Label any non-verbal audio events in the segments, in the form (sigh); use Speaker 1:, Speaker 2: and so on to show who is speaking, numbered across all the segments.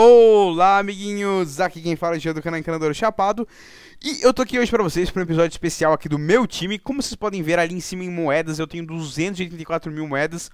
Speaker 1: Olá, amiguinhos! Aqui quem fala é o Jean do canal Encanador Chapado. E eu tô aqui hoje pra vocês para um episódio especial aqui do meu time. Como vocês podem ver ali em cima em moedas, eu tenho 284 mil moedas.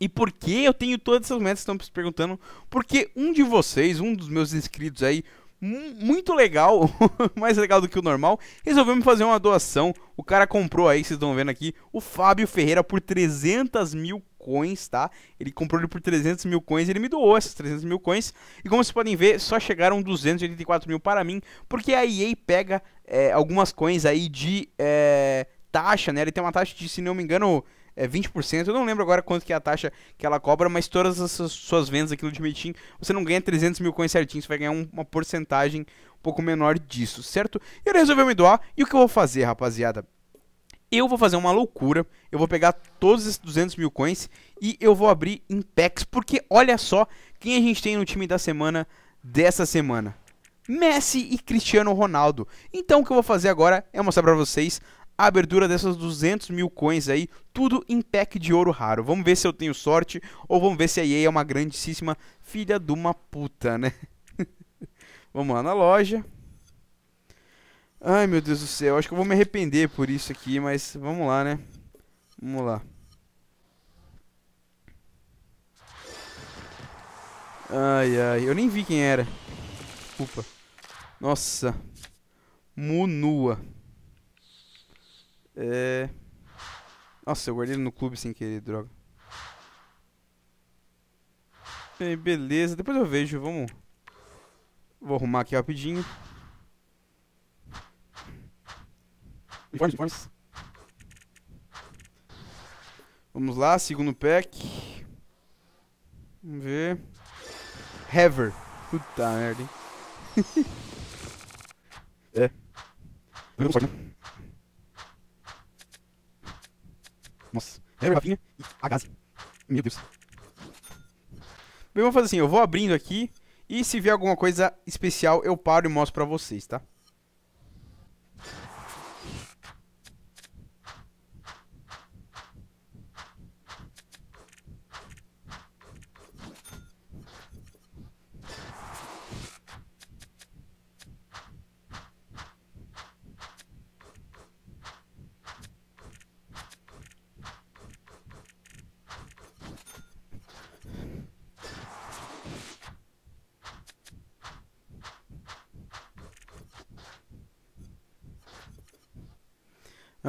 Speaker 1: E por que eu tenho todas essas moedas? Estão se perguntando. Porque um de vocês, um dos meus inscritos aí, muito legal, (laughs) mais legal do que o normal, resolveu me fazer uma doação. O cara comprou aí, vocês estão vendo aqui, o Fábio Ferreira por 300 mil coins, tá? Ele comprou ele por 300 mil coins, ele me doou essas 300 mil coins. E como vocês podem ver, só chegaram 284 mil para mim, porque a EA pega é, algumas coins aí de é, taxa, né? Ele tem uma taxa de, se não me engano, é 20%. Eu não lembro agora quanto que é a taxa que ela cobra, mas todas as suas vendas aqui no Ultimate Team, você não ganha 300 mil coins certinho, você vai ganhar uma porcentagem um pouco menor disso, certo? E ele resolveu me doar, e o que eu vou fazer, rapaziada? eu vou fazer uma loucura, eu vou pegar todos esses 200 mil coins e eu vou abrir em packs, porque olha só quem a gente tem no time da semana dessa semana. Messi e Cristiano Ronaldo. Então o que eu vou fazer agora é mostrar pra vocês a abertura dessas 200 mil coins aí, tudo em pack de ouro raro. Vamos ver se eu tenho sorte ou vamos ver se a EA é uma grandíssima filha de uma puta, né? (laughs) vamos lá na loja. Ai, meu Deus do céu. Acho que eu vou me arrepender por isso aqui, mas vamos lá, né? Vamos lá. Ai, ai. Eu nem vi quem era. Desculpa. Nossa. Munua. É... Nossa, eu guardei ele no clube sem querer, droga. Beleza, depois eu vejo, vamos... Vou arrumar aqui rapidinho. Vamos lá, segundo pack. Vamos ver. Hever. Puta merda, hein? (laughs) é. Vamos Nossa. Hever, Rafinha e Agazi. Meu Deus. Bem, vamos fazer assim. Eu vou abrindo aqui. E se vier alguma coisa especial, eu paro e mostro pra vocês, tá?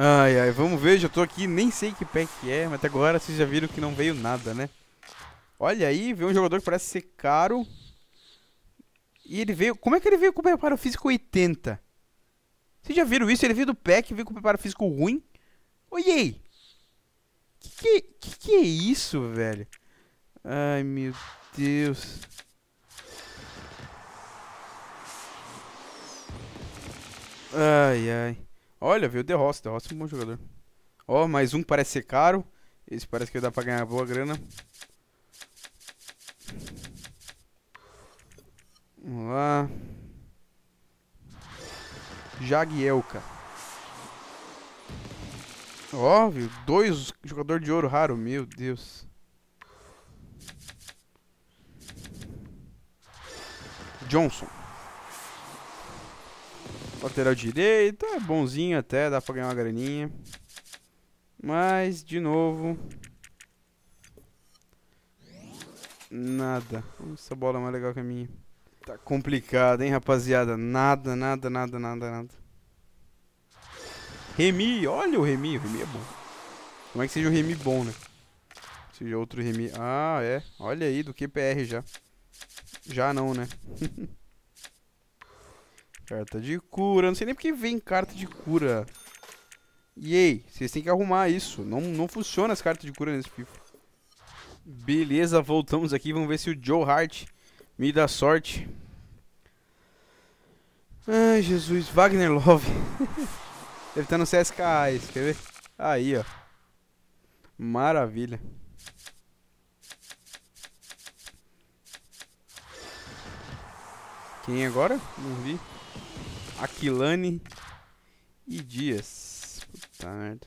Speaker 1: Ai, ai, vamos ver, já tô aqui, nem sei que pack é, mas até agora vocês já viram que não veio nada, né? Olha aí, veio um jogador que parece ser caro. E ele veio, como é que ele veio com o preparo físico 80? Vocês já viram isso? Ele veio do pack, veio com o preparo físico ruim. Oiê! Que, que que é isso, velho? Ai, meu Deus. Ai, ai. Olha, veio o De Rossi. De Rossi é um bom jogador. Ó, oh, mais um parece ser caro. Esse parece que dá pra ganhar boa grana. Vamos lá. Jagielka. Ó, oh, Dois jogador de ouro raro. Meu Deus. Johnson. Lateral direito, é bonzinho até, dá pra ganhar uma graninha. Mas, de novo... Nada. Essa bola é mais legal que a minha. Tá complicado, hein, rapaziada? Nada, nada, nada, nada, nada. Remy, olha o Remy. O Remy é bom. Como é que seja o Remy bom, né? Seja outro Remy. Ah, é. Olha aí, do QPR já. Já não, né? (laughs) Carta de cura. Não sei nem porque vem carta de cura. E aí, vocês têm que arrumar isso. Não, não funciona as cartas de cura nesse FIFA. Beleza, voltamos aqui. Vamos ver se o Joe Hart me dá sorte. Ai, Jesus. Wagner Love. Deve (laughs) estar tá no CSKA, quer ver? Aí, ó. Maravilha. Quem agora? Não vi. Aquilane e Dias. Puta merda.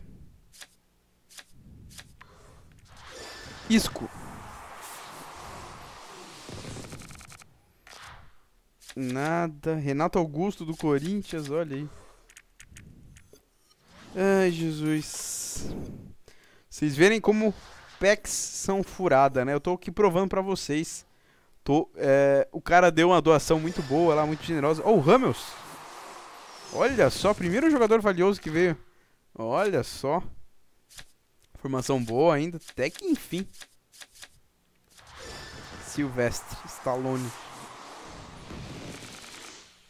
Speaker 1: Isco. Nada. Renato Augusto do Corinthians, olha aí. Ai, Jesus. Vocês verem como packs são furada, né? Eu tô aqui provando pra vocês Tô, é, o cara deu uma doação muito boa lá, muito generosa. Oh, o Ramos Olha só, primeiro jogador valioso que veio. Olha só. Formação boa ainda, até que enfim. Silvestre, Stallone.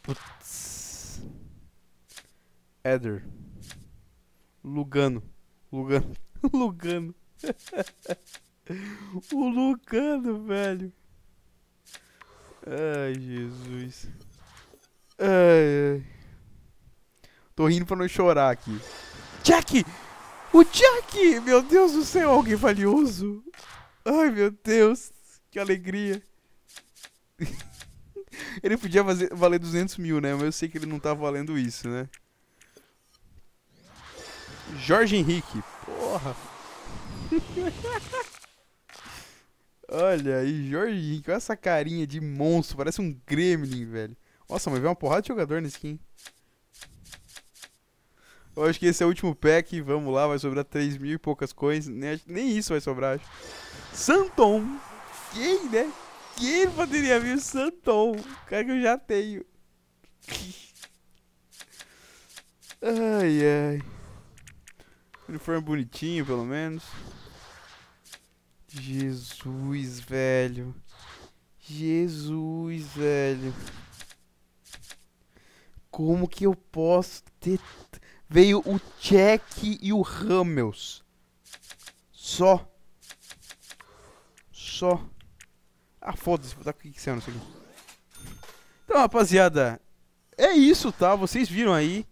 Speaker 1: Putz. Eder. Lugano. Lugano. (laughs) Lugano. (laughs) o Lugano, velho. Ai, Jesus. Ai, ai. Tô rindo pra não chorar aqui. Jack! O Jack! Meu Deus do céu, alguém valioso. Ai, meu Deus. Que alegria. (laughs) ele podia fazer, valer 200 mil, né? Mas eu sei que ele não tá valendo isso, né? Jorge Henrique. Porra. (laughs) Olha aí, Jorginho, com essa carinha de monstro, parece um gremlin, velho. Nossa, mas veio uma porrada de jogador nesse skin. Eu acho que esse é o último pack, vamos lá, vai sobrar 3 mil e poucas coisas, nem, nem isso vai sobrar, acho. Santon! Quem, né? Quem poderia vir o Santon? O cara que eu já tenho. Ai, ai. Uniforme bonitinho, pelo menos. Jesus, velho. Jesus, velho. Como que eu posso ter... Veio o Check e o Hamels. Só. Só. Ah, foda-se. Vou dar com o que é isso aqui. Então, rapaziada. É isso, tá? Vocês viram aí.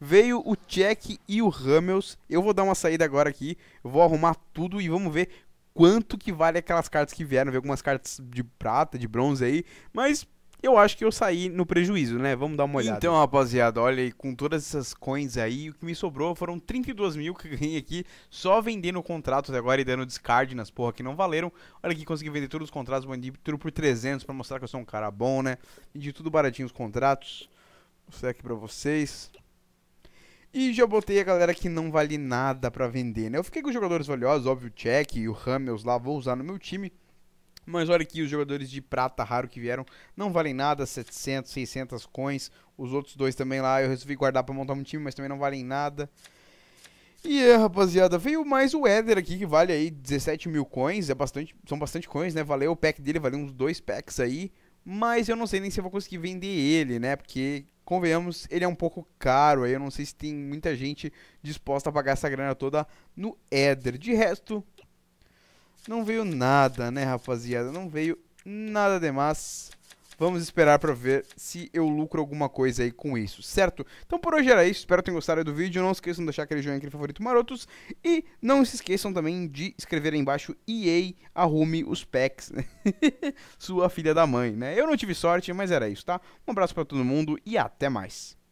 Speaker 1: Veio o Check e o Hamels. Eu vou dar uma saída agora aqui. Eu vou arrumar tudo e vamos ver quanto que vale aquelas cartas que vieram. Vi algumas cartas de prata, de bronze aí, mas eu acho que eu saí no prejuízo, né? Vamos dar uma olhada. Então, rapaziada, olha aí, com todas essas coins aí, o que me sobrou foram 32 mil que ganhei aqui, só vendendo contratos agora e dando discard nas porra que não valeram. Olha aqui, consegui vender todos os contratos, vendi tudo por 300 pra mostrar que eu sou um cara bom, né? Vendi tudo baratinho os contratos. Vou mostrar aqui pra vocês. E já botei a galera que não vale nada para vender, né? Eu fiquei com os jogadores valiosos, óbvio, o Check e o Hamels lá, vou usar no meu time. Mas olha aqui, os jogadores de prata raro que vieram não valem nada, 700, 600 coins. Os outros dois também lá eu resolvi guardar para montar um time, mas também não valem nada. E é, rapaziada, veio mais o Eder aqui, que vale aí 17 mil coins, é bastante, são bastante coins, né? Valeu o pack dele, valeu uns dois packs aí. Mas eu não sei nem se eu vou conseguir vender ele, né? Porque convenhamos, ele é um pouco caro. Aí eu não sei se tem muita gente disposta a pagar essa grana toda no Éder. De resto, não veio nada, né, rapaziada? Não veio nada demais. Vamos esperar para ver se eu lucro alguma coisa aí com isso, certo? Então por hoje era isso, espero que tenham gostado do vídeo, não esqueçam de deixar aquele joinha, aquele favorito marotos, e não se esqueçam também de escrever aí embaixo EA arrume os packs, né? (laughs) sua filha da mãe, né? Eu não tive sorte, mas era isso, tá? Um abraço para todo mundo e até mais.